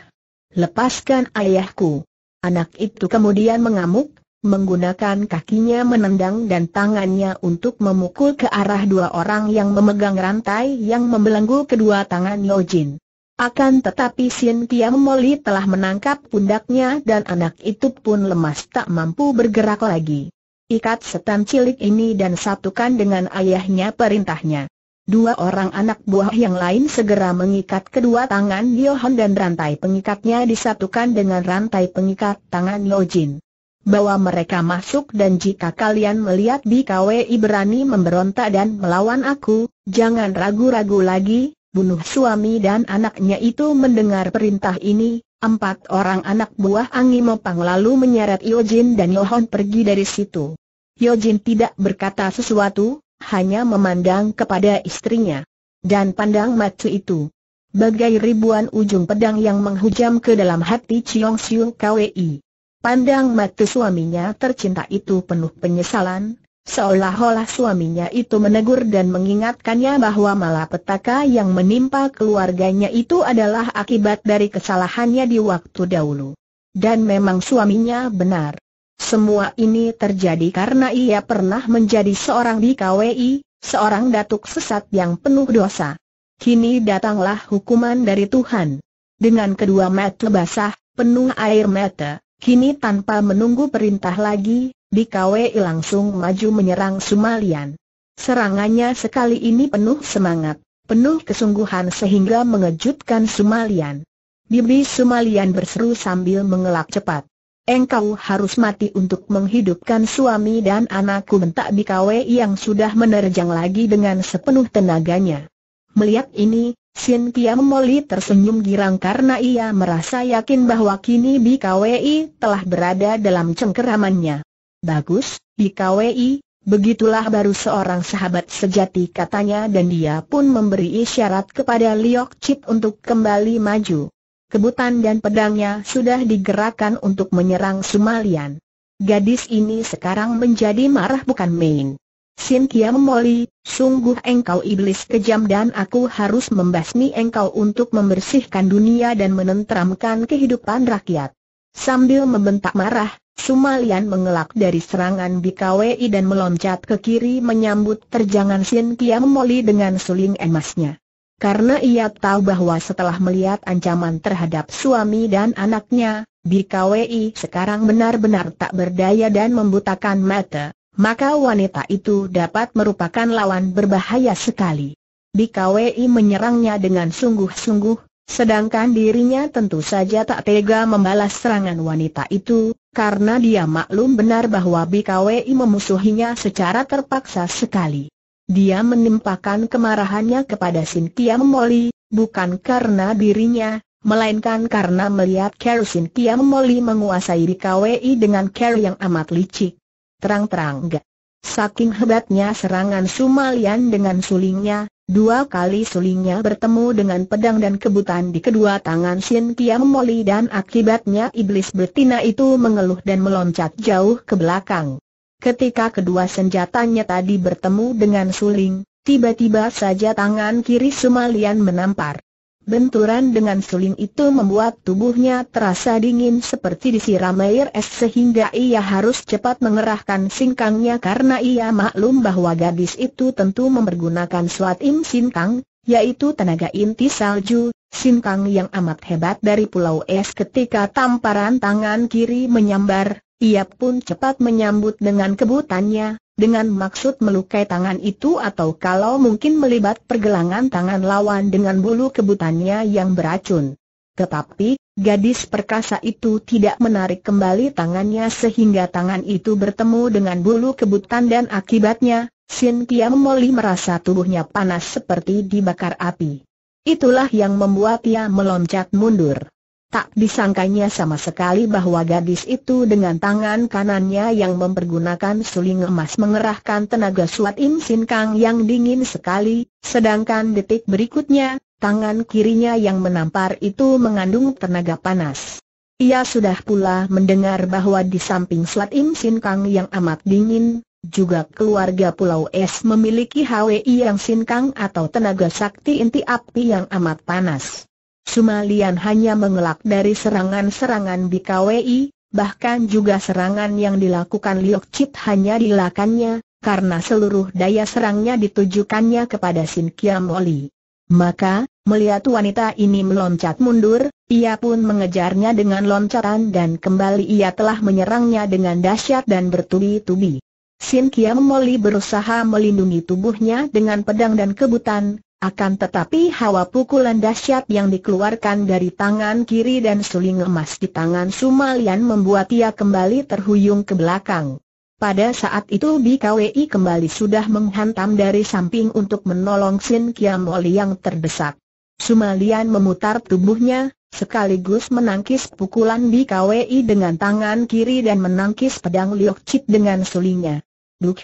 Lepaskan ayahku! Anak itu kemudian mengamuk, menggunakan kakinya menendang dan tangannya untuk memukul ke arah dua orang yang memegang rantai yang membelenggu kedua tangan Jin. Akan tetapi Sin Tiam Moli telah menangkap pundaknya dan anak itu pun lemas tak mampu bergerak lagi. Ikat setan cilik ini dan satukan dengan ayahnya perintahnya. Dua orang anak buah yang lain segera mengikat kedua tangan Yohan dan rantai pengikatnya disatukan dengan rantai pengikat tangan Jin bawa mereka masuk dan jika kalian melihat di BKWI berani memberontak dan melawan aku, jangan ragu-ragu lagi, bunuh suami dan anaknya itu mendengar perintah ini, Empat orang anak buah Angi memang lalu menyeret Yojin dan Yohon pergi dari situ. Yojin tidak berkata sesuatu, hanya memandang kepada istrinya. Dan pandang macu itu. Bagai ribuan ujung pedang yang menghujam ke dalam hati Chiong Siu Kwi. Pandang mata suaminya tercinta itu penuh penyesalan, seolah-olah suaminya itu menegur dan mengingatkannya bahwa malapetaka yang menimpa keluarganya itu adalah akibat dari kesalahannya di waktu dahulu. Dan memang suaminya benar. Semua ini terjadi karena ia pernah menjadi seorang di KWI, seorang datuk sesat yang penuh dosa. Kini datanglah hukuman dari Tuhan. Dengan kedua mata basah, penuh air mata, Kini tanpa menunggu perintah lagi, Bikawei langsung maju menyerang Sumalian. Serangannya sekali ini penuh semangat, penuh kesungguhan sehingga mengejutkan Sumalian. Bibi Sumalian berseru sambil mengelak cepat. Engkau harus mati untuk menghidupkan suami dan anakku mentak Bikawei yang sudah menerjang lagi dengan sepenuh tenaganya. Melihat ini, Sin Tiam Moli tersenyum girang karena ia merasa yakin bahwa kini BKWI telah berada dalam cengkeramannya. Bagus, BKWI, begitulah baru seorang sahabat sejati katanya dan dia pun memberi isyarat kepada Liok Chip untuk kembali maju. Kebutan dan pedangnya sudah digerakkan untuk menyerang Sumalian. Gadis ini sekarang menjadi marah bukan main. Sin Kiam Moli, sungguh engkau iblis kejam dan aku harus membasmi engkau untuk membersihkan dunia dan menenteramkan kehidupan rakyat. Sambil membentak marah, Sumalian mengelak dari serangan BKWI dan meloncat ke kiri menyambut terjangan Sin Kiam Moli dengan suling emasnya. Karena ia tahu bahwa setelah melihat ancaman terhadap suami dan anaknya, BKWI sekarang benar-benar tak berdaya dan membutakan mata maka wanita itu dapat merupakan lawan berbahaya sekali. BKWI menyerangnya dengan sungguh-sungguh, sedangkan dirinya tentu saja tak tega membalas serangan wanita itu, karena dia maklum benar bahwa BKWI memusuhinya secara terpaksa sekali. Dia menimpakan kemarahannya kepada Sintia Memoli, bukan karena dirinya, melainkan karena melihat kerusin Sintia Memoli menguasai BKWI dengan Ker yang amat licik terang-terang enggak. Saking hebatnya serangan Sumalian dengan sulingnya, dua kali sulingnya bertemu dengan pedang dan kebutan di kedua tangan Shin Kiam Moli dan akibatnya iblis betina itu mengeluh dan meloncat jauh ke belakang. Ketika kedua senjatanya tadi bertemu dengan suling, tiba-tiba saja tangan kiri Sumalian menampar. Benturan dengan suling itu membuat tubuhnya terasa dingin seperti disiram air es sehingga ia harus cepat mengerahkan singkangnya karena ia maklum bahwa gadis itu tentu mempergunakan im singkang, yaitu tenaga inti salju, singkang yang amat hebat dari pulau es ketika tamparan tangan kiri menyambar, ia pun cepat menyambut dengan kebutannya, dengan maksud melukai tangan itu atau kalau mungkin melibat pergelangan tangan lawan dengan bulu kebutannya yang beracun. Tetapi, gadis perkasa itu tidak menarik kembali tangannya sehingga tangan itu bertemu dengan bulu kebutan dan akibatnya, Cynthia Moli merasa tubuhnya panas seperti dibakar api. Itulah yang membuat ia meloncat mundur. Tak disangkanya sama sekali bahwa gadis itu dengan tangan kanannya yang mempergunakan suling emas mengerahkan tenaga suat Im Sin Kang yang dingin sekali, sedangkan detik berikutnya, tangan kirinya yang menampar itu mengandung tenaga panas. Ia sudah pula mendengar bahwa di samping suat Im Sin Kang yang amat dingin, juga keluarga Pulau Es memiliki HWI yang sinkang atau tenaga sakti inti api yang amat panas. Sumalian hanya mengelak dari serangan-serangan BKWI, bahkan juga serangan yang dilakukan Liok Chit hanya dilakannya, karena seluruh daya serangnya ditujukannya kepada Sin Kiam Oli. Maka, melihat wanita ini meloncat mundur, ia pun mengejarnya dengan loncatan dan kembali ia telah menyerangnya dengan dahsyat dan bertubi-tubi. Sin Kiam Moli berusaha melindungi tubuhnya dengan pedang dan kebutan, akan tetapi hawa pukulan dahsyat yang dikeluarkan dari tangan kiri dan suling emas di tangan Sumalian membuat ia kembali terhuyung ke belakang. Pada saat itu BKWI kembali sudah menghantam dari samping untuk menolong Sin Kiamoli yang terdesak. Sumalian memutar tubuhnya, sekaligus menangkis pukulan BKWI dengan tangan kiri dan menangkis pedang Liok Chit dengan sulingnya. Duh!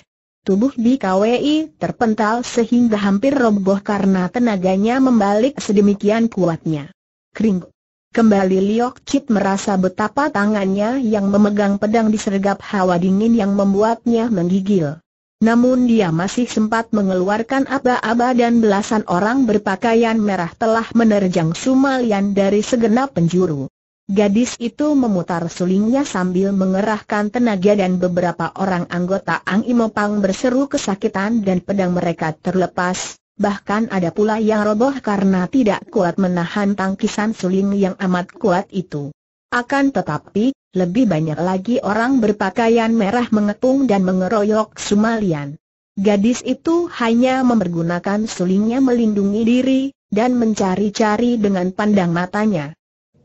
Tubuh Kwei terpental sehingga hampir roboh karena tenaganya membalik sedemikian kuatnya. Kring. Kembali Liok Chit merasa betapa tangannya yang memegang pedang disergap hawa dingin yang membuatnya menggigil. Namun dia masih sempat mengeluarkan aba-aba dan belasan orang berpakaian merah telah menerjang Sumalian dari segenap penjuru. Gadis itu memutar sulingnya sambil mengerahkan tenaga dan beberapa orang anggota Ang Imopang berseru kesakitan dan pedang mereka terlepas, bahkan ada pula yang roboh karena tidak kuat menahan tangkisan suling yang amat kuat itu. Akan tetapi, lebih banyak lagi orang berpakaian merah mengepung dan mengeroyok Sumalian. Gadis itu hanya mempergunakan sulingnya melindungi diri, dan mencari-cari dengan pandang matanya.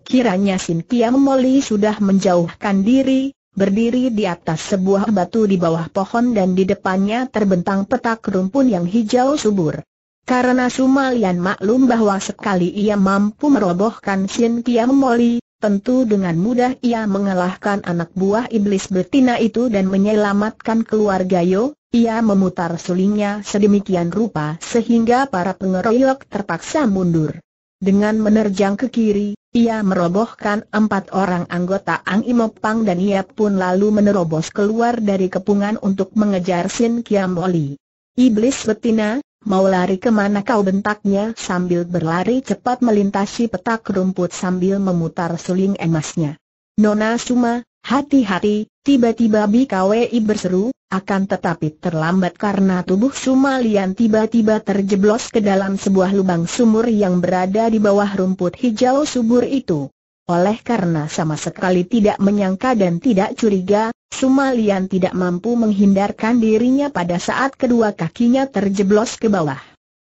Kiranya Kiam Moli sudah menjauhkan diri, berdiri di atas sebuah batu di bawah pohon dan di depannya terbentang petak rumpun yang hijau subur. Karena Sumalian maklum bahwa sekali ia mampu merobohkan Kiam Moli, tentu dengan mudah ia mengalahkan anak buah iblis betina itu dan menyelamatkan keluarga Yo, ia memutar sulingnya sedemikian rupa sehingga para pengeroyok terpaksa mundur. Dengan menerjang ke kiri, ia merobohkan empat orang anggota Ang Imopang dan ia pun lalu menerobos keluar dari kepungan untuk mengejar Sin Kiam Oli. Iblis betina, mau lari kemana kau bentaknya sambil berlari cepat melintasi petak rumput sambil memutar suling emasnya. Nona Suma, Hati-hati, tiba-tiba BKWI berseru, akan tetapi terlambat karena tubuh Sumalian tiba-tiba terjeblos ke dalam sebuah lubang sumur yang berada di bawah rumput hijau subur itu. Oleh karena sama sekali tidak menyangka dan tidak curiga, Sumalian tidak mampu menghindarkan dirinya pada saat kedua kakinya terjeblos ke bawah.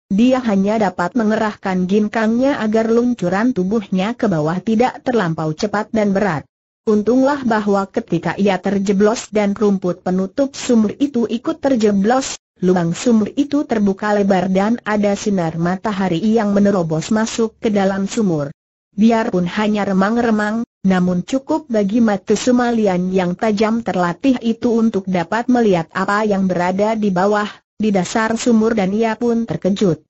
Dia hanya dapat mengerahkan ginkangnya agar luncuran tubuhnya ke bawah tidak terlampau cepat dan berat. Untunglah bahwa ketika ia terjeblos dan rumput penutup sumur itu ikut terjeblos, lubang sumur itu terbuka lebar dan ada sinar matahari yang menerobos masuk ke dalam sumur. Biarpun hanya remang-remang, namun cukup bagi mata Sumalian yang tajam terlatih itu untuk dapat melihat apa yang berada di bawah, di dasar sumur dan ia pun terkejut.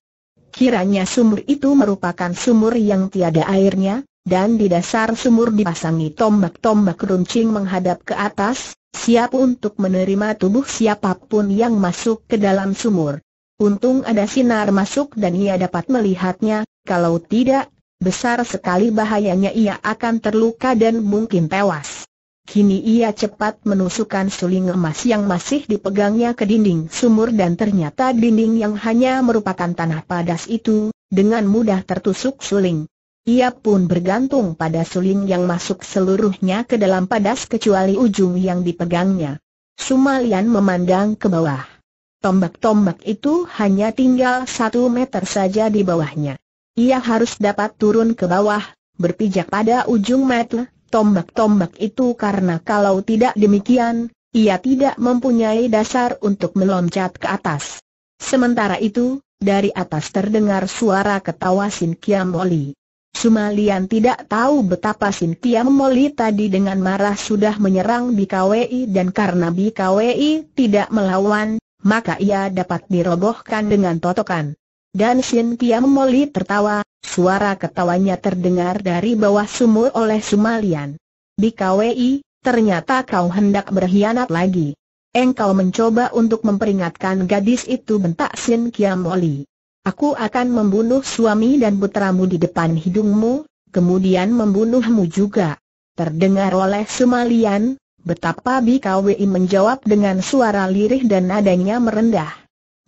Kiranya sumur itu merupakan sumur yang tiada airnya, dan di dasar sumur dipasangi tombak-tombak runcing menghadap ke atas, siap untuk menerima tubuh siapapun yang masuk ke dalam sumur. Untung ada sinar masuk dan ia dapat melihatnya, kalau tidak, besar sekali bahayanya ia akan terluka dan mungkin tewas. Kini ia cepat menusukkan suling emas yang masih dipegangnya ke dinding sumur dan ternyata dinding yang hanya merupakan tanah padas itu, dengan mudah tertusuk suling. Ia pun bergantung pada suling yang masuk seluruhnya ke dalam padas kecuali ujung yang dipegangnya. Sumalian memandang ke bawah. Tombak-tombak itu hanya tinggal satu meter saja di bawahnya. Ia harus dapat turun ke bawah, berpijak pada ujung metel, tombak-tombak itu karena kalau tidak demikian, ia tidak mempunyai dasar untuk meloncat ke atas. Sementara itu, dari atas terdengar suara ketawa Sin Kiam Oli. Sumalian tidak tahu betapa Sintia Moli tadi dengan marah sudah menyerang BKWI dan karena BKWI tidak melawan, maka ia dapat dirobohkan dengan totokan. Dan Sintia Moli tertawa, suara ketawanya terdengar dari bawah sumur oleh Sumalian. BKWI, ternyata kau hendak berkhianat lagi. Engkau mencoba untuk memperingatkan gadis itu bentak Sin Kiam Aku akan membunuh suami dan putramu di depan hidungmu, kemudian membunuhmu juga. Terdengar oleh Sumalian, betapa BKWI menjawab dengan suara lirih dan nadanya merendah.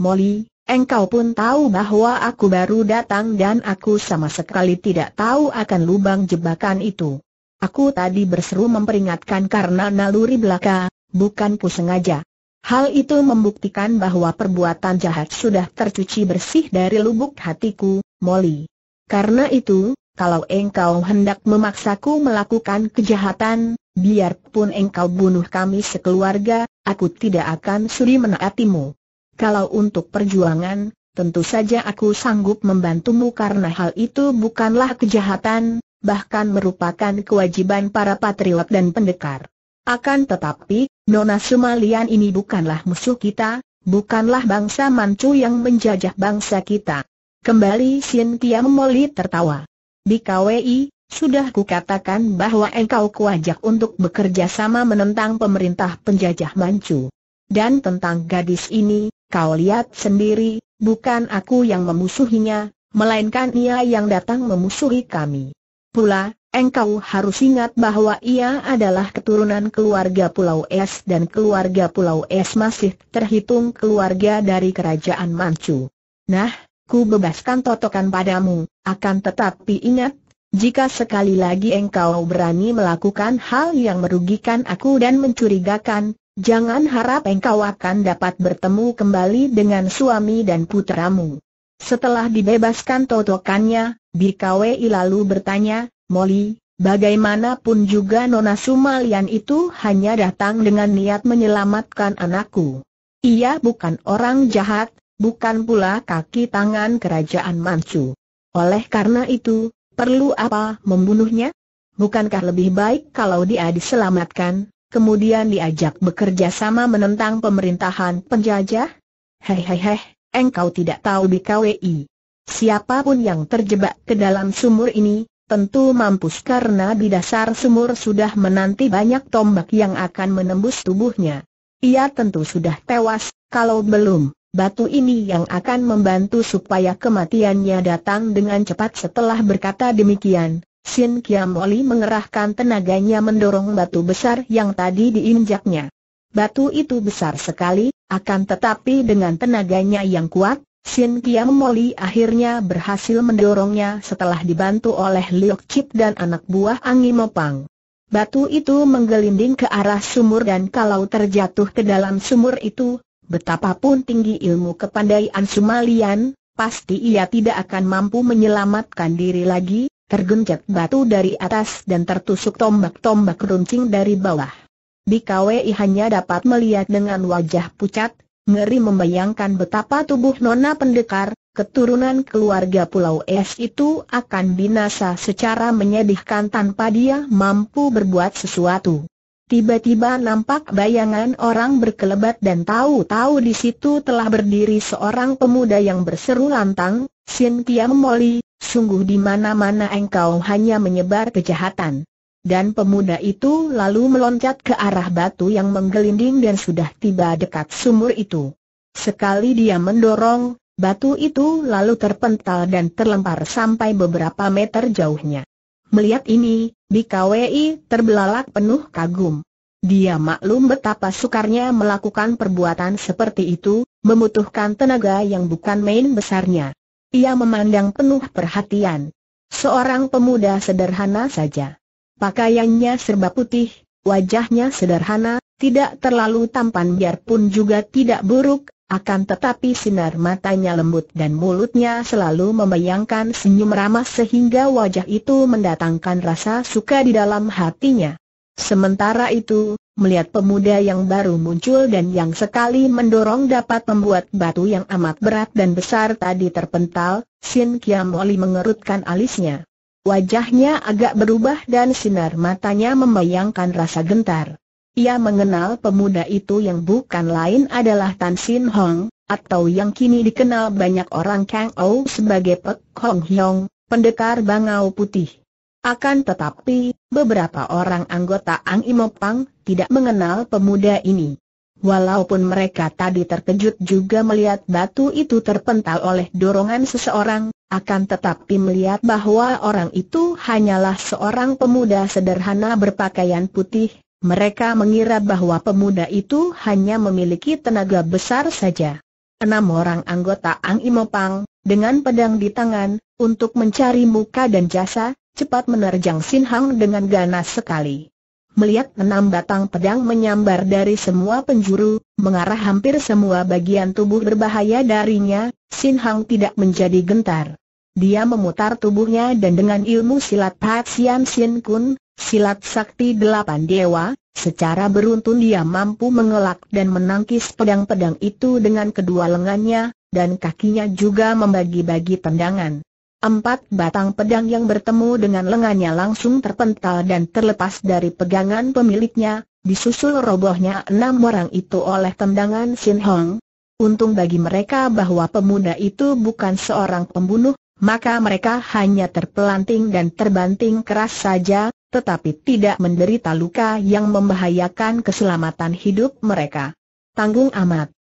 Molly, engkau pun tahu bahwa aku baru datang dan aku sama sekali tidak tahu akan lubang jebakan itu. Aku tadi berseru memperingatkan karena naluri belaka, bukan ku sengaja. Hal itu membuktikan bahwa perbuatan jahat sudah tercuci bersih dari lubuk hatiku, Molly. Karena itu, kalau engkau hendak memaksaku melakukan kejahatan, biarpun engkau bunuh kami sekeluarga, aku tidak akan suri menaatimu. Kalau untuk perjuangan, tentu saja aku sanggup membantumu karena hal itu bukanlah kejahatan, bahkan merupakan kewajiban para patriot dan pendekar. Akan tetapi, Nona Sumalian ini bukanlah musuh kita, bukanlah bangsa Manchu yang menjajah bangsa kita. Kembali Sintia Moli tertawa. Di KWI, sudah kukatakan bahwa engkau kuajak untuk bekerja sama menentang pemerintah penjajah Manchu. Dan tentang gadis ini, kau lihat sendiri, bukan aku yang memusuhinya, melainkan ia yang datang memusuhi kami. Pula, Engkau harus ingat bahwa ia adalah keturunan keluarga Pulau Es dan keluarga Pulau Es masih terhitung keluarga dari kerajaan Manchu. Nah, ku bebaskan totokan padamu, akan tetapi ingat, jika sekali lagi engkau berani melakukan hal yang merugikan aku dan mencurigakan, jangan harap engkau akan dapat bertemu kembali dengan suami dan putramu. Setelah dibebaskan totokannya, Bikawe lalu bertanya, Molly, bagaimanapun juga Nona Sumalian itu hanya datang dengan niat menyelamatkan anakku. Ia bukan orang jahat, bukan pula kaki tangan kerajaan Manchu. Oleh karena itu, perlu apa membunuhnya? Bukankah lebih baik kalau dia diselamatkan, kemudian diajak bekerja sama menentang pemerintahan penjajah? Hei hei hei, engkau tidak tahu BKWI. Siapapun yang terjebak ke dalam sumur ini, Tentu mampus karena di dasar sumur sudah menanti banyak tombak yang akan menembus tubuhnya. Ia tentu sudah tewas, kalau belum, batu ini yang akan membantu supaya kematiannya datang dengan cepat setelah berkata demikian. Sin Kiamoli mengerahkan tenaganya mendorong batu besar yang tadi diinjaknya. Batu itu besar sekali, akan tetapi dengan tenaganya yang kuat, Sin Kiam Moli akhirnya berhasil mendorongnya setelah dibantu oleh Liok Chip dan anak buah Angi Mopang. Batu itu menggelinding ke arah sumur dan kalau terjatuh ke dalam sumur itu, betapapun tinggi ilmu kepandaian Sumalian, pasti ia tidak akan mampu menyelamatkan diri lagi, tergencet batu dari atas dan tertusuk tombak-tombak runcing dari bawah. Bikawei hanya dapat melihat dengan wajah pucat, ngeri membayangkan betapa tubuh Nona Pendekar, keturunan keluarga Pulau Es itu akan binasa secara menyedihkan tanpa dia mampu berbuat sesuatu. Tiba-tiba nampak bayangan orang berkelebat dan tahu-tahu di situ telah berdiri seorang pemuda yang berseru lantang, Sintia Molly, Moli, sungguh di mana-mana engkau hanya menyebar kejahatan. Dan pemuda itu lalu meloncat ke arah batu yang menggelinding dan sudah tiba dekat sumur itu. Sekali dia mendorong, batu itu lalu terpental dan terlempar sampai beberapa meter jauhnya. Melihat ini, BKWI terbelalak penuh kagum. Dia maklum betapa sukarnya melakukan perbuatan seperti itu, membutuhkan tenaga yang bukan main besarnya. Ia memandang penuh perhatian. Seorang pemuda sederhana saja. Pakaiannya serba putih, wajahnya sederhana, tidak terlalu tampan biarpun juga tidak buruk, akan tetapi sinar matanya lembut dan mulutnya selalu membayangkan senyum ramah sehingga wajah itu mendatangkan rasa suka di dalam hatinya. Sementara itu, melihat pemuda yang baru muncul dan yang sekali mendorong dapat membuat batu yang amat berat dan besar tadi terpental, Sin Qianmoli mengerutkan alisnya. Wajahnya agak berubah dan sinar matanya membayangkan rasa gentar. Ia mengenal pemuda itu yang bukan lain adalah Tan Sin Hong, atau yang kini dikenal banyak orang Kang Ou sebagai Pek Hong Hyong, pendekar bangau putih. Akan tetapi, beberapa orang anggota Ang Imo Pang tidak mengenal pemuda ini. Walaupun mereka tadi terkejut juga melihat batu itu terpental oleh dorongan seseorang, akan tetapi melihat bahwa orang itu hanyalah seorang pemuda sederhana berpakaian putih, mereka mengira bahwa pemuda itu hanya memiliki tenaga besar saja. Enam orang anggota Ang Imopang, dengan pedang di tangan, untuk mencari muka dan jasa, cepat menerjang Sin Hang dengan ganas sekali melihat enam batang pedang menyambar dari semua penjuru, mengarah hampir semua bagian tubuh berbahaya darinya, Sin Hang tidak menjadi gentar. Dia memutar tubuhnya dan dengan ilmu silat Pat Sian Sin Kun, silat sakti delapan dewa, secara beruntun dia mampu mengelak dan menangkis pedang-pedang itu dengan kedua lengannya, dan kakinya juga membagi-bagi tendangan. Empat batang pedang yang bertemu dengan lengannya langsung terpental dan terlepas dari pegangan pemiliknya, disusul robohnya enam orang itu oleh tendangan Sin Hong. Untung bagi mereka bahwa pemuda itu bukan seorang pembunuh, maka mereka hanya terpelanting dan terbanting keras saja, tetapi tidak menderita luka yang membahayakan keselamatan hidup mereka. Tanggung amat.